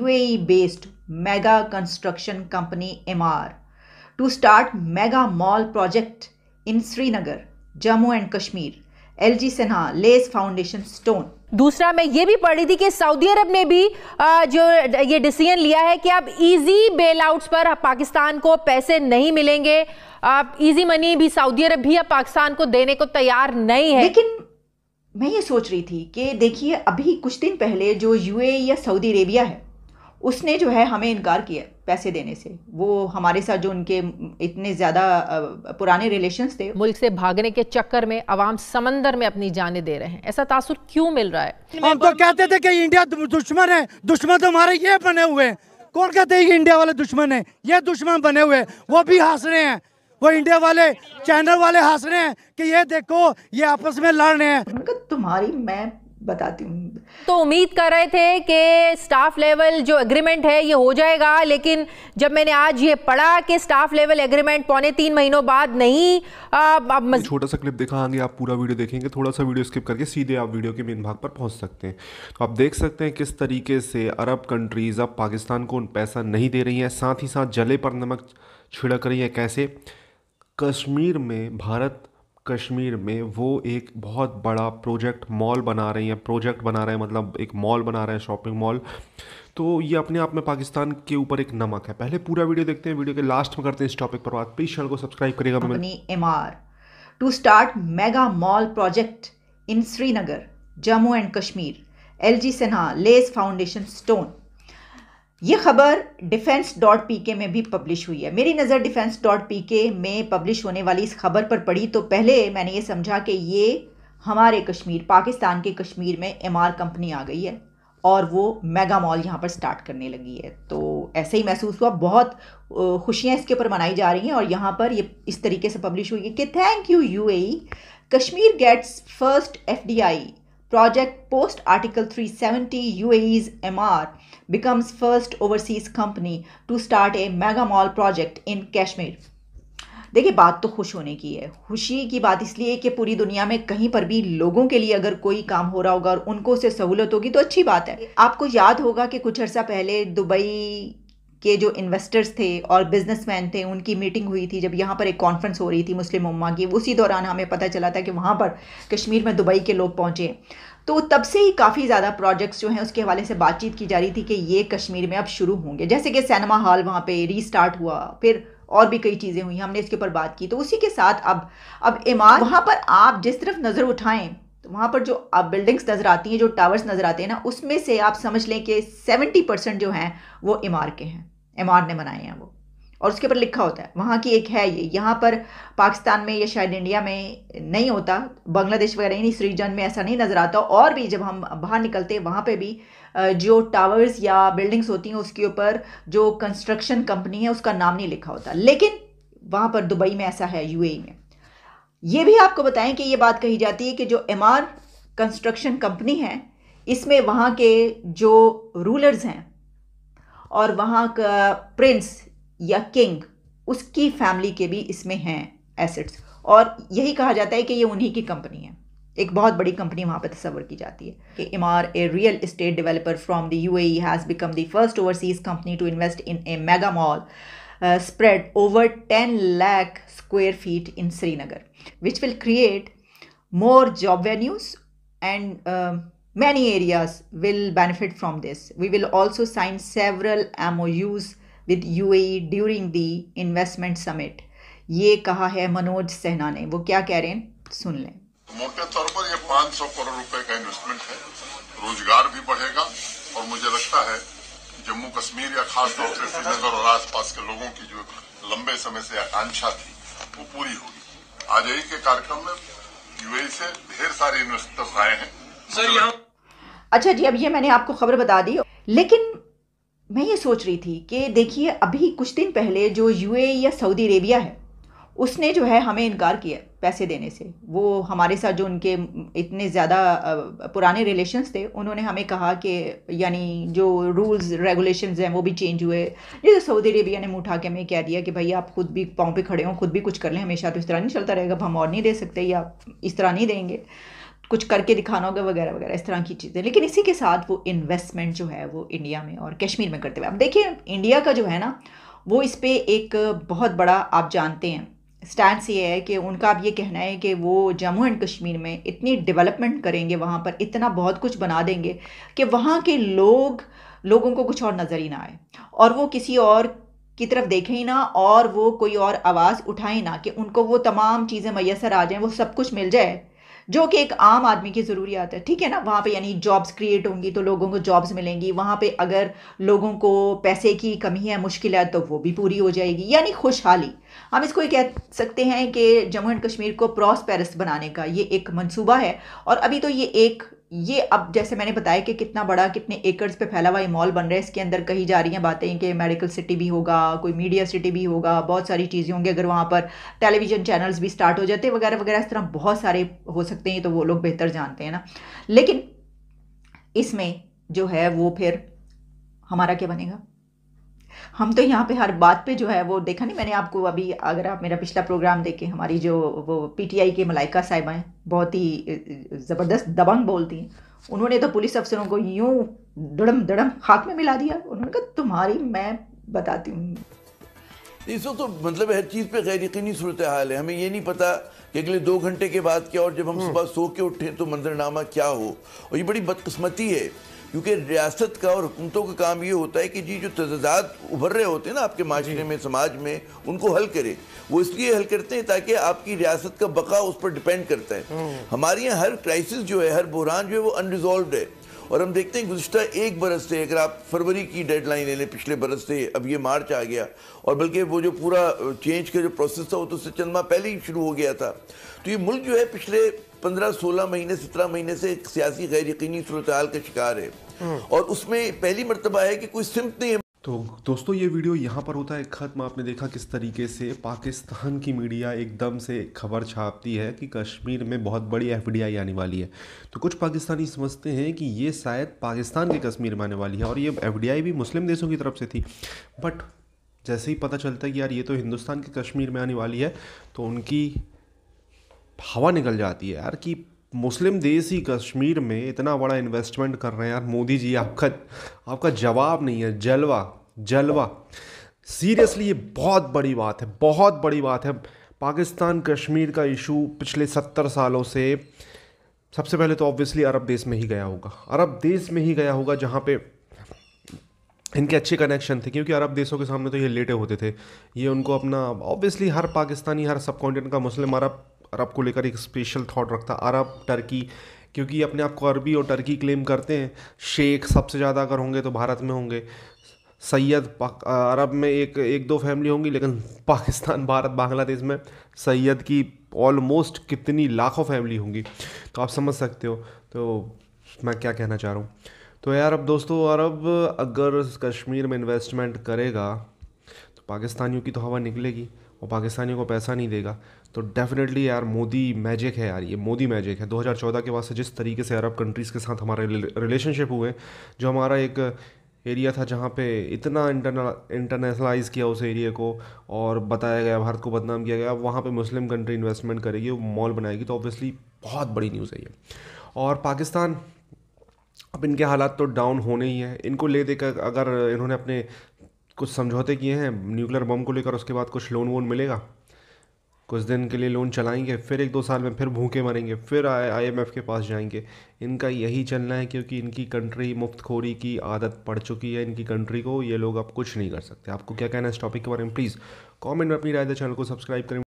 Based mega construction company company to start mega mall project in Srinagar Jammu and Kashmir L G Sinha lays foundation stone दूसरा मैं ये भी पढ़ रही थी कि सऊदी अरब ने भी जो ये डिसीजन लिया है कि अब इजी बेल पर पाकिस्तान को पैसे नहीं मिलेंगे आप इजी मनी भी सऊदी अरब भी अब पाकिस्तान को देने को तैयार नहीं है लेकिन मैं ये सोच रही थी कि देखिए अभी कुछ दिन पहले जो यूएई या सऊदी अरेबिया है उसने जो है हमें इनकार किया पैसे देने से वो हमारे साथ जो उनके इतने ज़्यादा पुराने रिलेशंस थे मुल्क से भागने के चक्कर में अवाम समंदर में अपनी जाने दे रहे हैं ऐसा तासुर क्यों मिल रहा है हम तो कहते थे कि इंडिया दुश्मन है दुश्मन तो हमारे ये बने हुए हैं कौन कहते हैं इंडिया वाले दुश्मन है ये दुश्मन बने हुए हैं वो भी हंस रहे हैं वो इंडिया वाले चैनल वाले हंस रहे हैं कि ये देखो ये आपस में लड़ रहे हैं तुम्हारी मैं बताती हूँ तो उम्मीद कर रहे थे कि स्टाफ लेवल जो एग्रीमेंट है ये हो जाएगा लेकिन जब मैंने आज ये पढ़ा कि स्टाफ लेवल एग्रीमेंट पौने तीन महीनों बाद नहीं मज... छोटा सा क्लिप दिखाएंगे आप पूरा वीडियो देखेंगे थोड़ा सा वीडियो स्किप करके सीधे आप वीडियो के मेन भाग पर पहुंच सकते हैं तो आप देख सकते हैं किस तरीके से अरब कंट्रीज़ अब पाकिस्तान को पैसा नहीं दे रही है साथ ही साथ जले पर नमक छिड़क रही है कैसे कश्मीर में भारत कश्मीर में वो एक बहुत बड़ा प्रोजेक्ट मॉल बना रही हैं प्रोजेक्ट बना रहे हैं मतलब एक मॉल बना रहे हैं शॉपिंग मॉल तो ये अपने आप में पाकिस्तान के ऊपर एक नमक है पहले पूरा वीडियो देखते हैं वीडियो के लास्ट में करते हैं इस टॉपिक पर बात प्लीज चैनल को सब्सक्राइब करेगा Emaar to start mega mall project in Srinagar Jammu and Kashmir L G Sinha lays foundation stone ये खबर डिफेंस डॉट पी के में भी पब्लिश हुई है मेरी नज़र डिफेंस डॉट पी के में पब्लिश होने वाली इस खबर पर पड़ी तो पहले मैंने ये समझा कि ये हमारे कश्मीर पाकिस्तान के कश्मीर में एम कंपनी आ गई है और वो मेगा मॉल यहाँ पर स्टार्ट करने लगी है तो ऐसे ही महसूस हुआ बहुत खुशियाँ इसके ऊपर मनाई जा रही हैं और यहाँ पर ये इस तरीके से पब्लिश हुई है कि thank you a Kashmir gets first I project post Article 370 UAE's MR becomes first overseas company to start a mega mall project in Kashmir. देखिए बात तो खुश होने की है खुशी की बात इसलिए कि पूरी दुनिया में कहीं पर भी लोगों के लिए अगर कोई काम हो रहा होगा और उनको उसे सहूलत होगी तो अच्छी बात है आपको याद होगा कि कुछ अर्सा पहले दुबई के जो इन्वेस्टर्स थे और बिजनेसमैन थे उनकी मीटिंग हुई थी जब यहाँ पर एक कॉन्फ्रेंस हो रही थी मुस्लिम उम्मा की उसी दौरान हमें पता चला था कि वहाँ पर कश्मीर में दुबई के लोग पहुँचे तो तब से ही काफ़ी ज़्यादा प्रोजेक्ट्स जो हैं उसके हवाले से बातचीत की जा रही थी कि ये कश्मीर में अब शुरू होंगे जैसे कि सिनेमा हॉल वहाँ पर रीस्टार्ट हुआ फिर और भी कई चीज़ें हुई हमने इसके ऊपर बात की तो उसी के साथ अब अब इमारत वहाँ पर आप जिस तरफ नज़र उठाएं तो वहाँ पर जो आप बिल्डिंग्स नज़र आती हैं जो टावर्स नज़र आते हैं ना उसमें से आप समझ लें कि सेवेंटी परसेंट जो हैं वो इमार के हैं एमआर ने बनाए हैं वो और उसके ऊपर लिखा होता है वहाँ की एक है ये यहाँ पर पाकिस्तान में या शायद इंडिया में नहीं होता बांग्लादेश वगैरह नहीं इस रीजन में ऐसा नहीं नज़र आता और भी जब हम बाहर निकलते वहाँ पर भी जो टावर्स या बिल्डिंग्स होती हैं उसके ऊपर जो कंस्ट्रक्शन कंपनी है उसका नाम नहीं लिखा होता लेकिन वहाँ पर दुबई में ऐसा है यू e में ये भी आपको बताएं कि ये बात कही जाती है कि जो एम कंस्ट्रक्शन कंपनी है इसमें वहाँ के जो रूलर्स हैं और वहाँ का प्रिंस या किंग उसकी फैमिली के भी इसमें हैं एसेट्स और यही कहा जाता है कि ये उन्हीं की कंपनी है एक बहुत बड़ी कंपनी वहाँ पर तस्वर की जाती है कि Emaar a real estate developer from the U A E has become the first overseas company to invest in a mega mall spread over ten lakh square feet in Srinagar which will create more job venues and Many areas will benefit from this. We will also sign several MOUs with UAE during the investment summit. ये कहा है मनोज सेना ने वो क्या कह रहे हैं सुन लें मोटे तौर पर ये 500 करोड़ रुपए का इन्वेस्टमेंट है रोजगार भी बढ़ेगा और मुझे लगता है जम्मू कश्मीर या खासतौर से श्रीनगर और आसपास के लोगों की जो लंबे समय से आकांक्षा थी वो पूरी होगी आज यही के कार्यक्रम में यूएई e से ढेर सारे इन्वेस्टर्स आए हैं सर यहाँ अच्छा जी अब ये मैंने आपको खबर बता दी लेकिन मैं ये सोच रही थी कि देखिए अभी कुछ दिन पहले जो यूएई या सऊदी अरेबिया है उसने जो है हमें इनकार किया पैसे देने से वो हमारे साथ जो उनके इतने ज़्यादा पुराने रिलेशन्स थे उन्होंने हमें कहा कि यानी जो रूल्स रेगुलेशंस हैं वो भी चेंज हुए जैसे तो सऊदी अरेबिया ने मुँह उठा के हमें कह दिया कि भाई आप खुद भी पाँव पे खड़े हों खुद भी कुछ कर लें हमेशा तो इस तरह नहीं चलता रहेगा हम और नहीं दे सकते या इस तरह नहीं देंगे कुछ करके दिखाना होगा वगैरह वगैरह इस तरह की चीज़ें लेकिन इसी के साथ वो इन्वेस्टमेंट जो है वो इंडिया में और कश्मीर में करते हुए अब देखिए इंडिया का जो है ना वो इस पर एक बहुत बड़ा आप जानते हैं स्टैंड ये है कि उनका अब ये कहना है कि वो जम्मू एंड कश्मीर में इतनी डेवलपमेंट करेंगे वहाँ पर इतना बहुत कुछ बना देंगे कि वहाँ के लोग लोगों को कुछ और नज़र ही ना आए और वो किसी और की तरफ देखें ही ना और वो कोई और आवाज़ उठाएं ना कि उनको वो तमाम चीज़ें मैसर आ जाएं वो सब कुछ मिल जाए जो कि एक आम आदमी की ज़रूरियात है ठीक है ना वहाँ पे यानी जॉब्स क्रिएट होंगी तो लोगों को जॉब्स मिलेंगी वहाँ पे अगर लोगों को पैसे की कमी है मुश्किल है तो वो भी पूरी हो जाएगी यानी खुशहाली हम इसको ये कह सकते हैं कि जम्मू एंड कश्मीर को प्रॉस्पेरस बनाने का ये एक मनसूबा है और अभी तो ये एक ये अब जैसे मैंने बताया कि कितना बड़ा कितने एकर्स पे फैला हुआ ये मॉल बन रहा है इसके अंदर कही जा रही हैं बातें कि मेडिकल सिटी भी होगा कोई मीडिया सिटी भी होगा बहुत सारी चीज़ें होंगी अगर वहाँ पर टेलीविज़न चैनल्स भी स्टार्ट हो जाते वगैरह वगैरह इस तरह बहुत सारे हो सकते हैं तो वो लोग बेहतर जानते हैं ना लेकिन इसमें जो है वो फिर हमारा क्या बनेगा हम तो यहाँ पे हर बात पे जो है वो देखा नहीं मैंने आपको अभी अगर आप मेरा पिछला प्रोग्राम देखें हमारी जो वो पीटीआई के मलाइका साहिबा हैं बहुत ही ज़बरदस्त दबंग बोलती हैं उन्होंने तो पुलिस अफसरों को यूं दड़म दड़म हाथ में मिला दिया उन्होंने कहा तुम्हारी मैं बताती हूँ इसको तो मतलब हर चीज़ पे गैर यकीनी सूरत हाल है हमें ये नहीं पता कि अगले दो घंटे के बाद क्या और जब हम हम्म। सुबह सो के उठें तो मंजरनामा क्या हो और ये बड़ी बदकस्मती है क्योंकि रियासत का और हुकूमतों का काम ये होता है कि जी जो तजाद उभर रहे होते हैं ना आपके माशरे में समाज में उनको हल करे वो इसलिए हल करते हैं ताकि आपकी रियासत का बका उस पर डिपेंड करता है हम्म। हमारे यहाँ हर क्राइसिस जो है हर बुरान जो है वो अनरिजॉल्व है और हम देखते हैं गुजशत एक बरस से अगर आप फरवरी की डेड लाइन ले लें पिछले बरस से अब ये मार्च आ गया और बल्कि वो जो पूरा चेंज का जो प्रोसेस था वो तो उससे चंद माह पहले ही शुरू हो गया था तो ये मुल्क जो है पिछले पंद्रह सोलह महीने सत्रह महीने से एक सियासी गैर यकीनी सूरत का शिकार है हम्म। और उसमें पहली मरतबा है कि कोई सिमत नहीं है तो दोस्तों ये वीडियो यहाँ पर होता है ख़त्म आपने देखा किस तरीके से पाकिस्तान की मीडिया एकदम से खबर छापती है कि कश्मीर में बहुत बड़ी एफडीआई आने वाली है तो कुछ पाकिस्तानी समझते हैं कि ये शायद पाकिस्तान के कश्मीर में आने वाली है और ये एफडीआई भी मुस्लिम देशों की तरफ से थी बट जैसे ही पता चलता है कि यार ये तो हिंदुस्तान के कश्मीर में आने वाली है तो उनकी हवा निकल जाती है यार कि मुस्लिम देश ही कश्मीर में इतना बड़ा इन्वेस्टमेंट कर रहे हैं यार मोदी जी आपका आपका जवाब नहीं है जलवा जलवा सीरियसली ये बहुत बड़ी बात है बहुत बड़ी बात है पाकिस्तान कश्मीर का इशू पिछले सत्तर सालों से सबसे पहले तो ऑब्वियसली अरब देश में ही गया होगा अरब देश में ही गया होगा जहाँ पे इनके अच्छे कनेक्शन थे क्योंकि अरब देशों के सामने तो ये लेटे होते थे ये उनको अपना ऑब्वियसली हर पाकिस्तानी हर सब कॉन्टिनेंट का मुस्लिम अरब अरब को लेकर एक स्पेशल थाट रखता अरब टर्की क्योंकि अपने आप को अरबी और टर्की क्लेम करते हैं शेख सबसे ज़्यादा अगर होंगे तो भारत में होंगे सैयद अरब में एक एक दो फैमिली होंगी लेकिन पाकिस्तान भारत बांग्लादेश में सैयद की ऑलमोस्ट कितनी लाखों फैमिली होंगी तो आप समझ सकते हो तो मैं क्या कहना चाह रहा हूँ तो यार अब दोस्तों अरब अगर कश्मीर में इन्वेस्टमेंट करेगा तो पाकिस्तानियों की तो हवा निकलेगी और पाकिस्तानियों को पैसा नहीं देगा तो डेफिनेटली यार मोदी मैजिक है यार ये मोदी मैजिक है 2014 के बाद से जिस तरीके से अरब कंट्रीज़ के साथ हमारे रिलेशनशिप हुए जो हमारा एक एरिया था जहाँ पे इतना इंटरनेशनलाइज किया उस एरिया को और बताया गया भारत को बदनाम किया गया वहाँ पे मुस्लिम कंट्री इन्वेस्टमेंट करेगी वो मॉल बनाएगी तो ऑब्वियसली बहुत बड़ी न्यूज़ है ये और पाकिस्तान अब इनके हालात तो डाउन होने ही हैं इनको ले देकर अगर इन्होंने अपने कुछ समझौते किए हैं न्यूक्लियर बम को लेकर उसके बाद कुछ लोन वोन मिलेगा कुछ दिन के लिए लोन चलाएंगे फिर एक दो साल में फिर भूखे मरेंगे फिर आई एम के पास जाएंगे इनका यही चलना है क्योंकि इनकी कंट्री मुफ्तखोरी की आदत पड़ चुकी है इनकी कंट्री को ये लोग अब कुछ नहीं कर सकते आपको क्या कहना है इस टॉपिक के बारे में प्लीज़ कमेंट में अपनी राय दे चैनल को सब्सक्राइब करें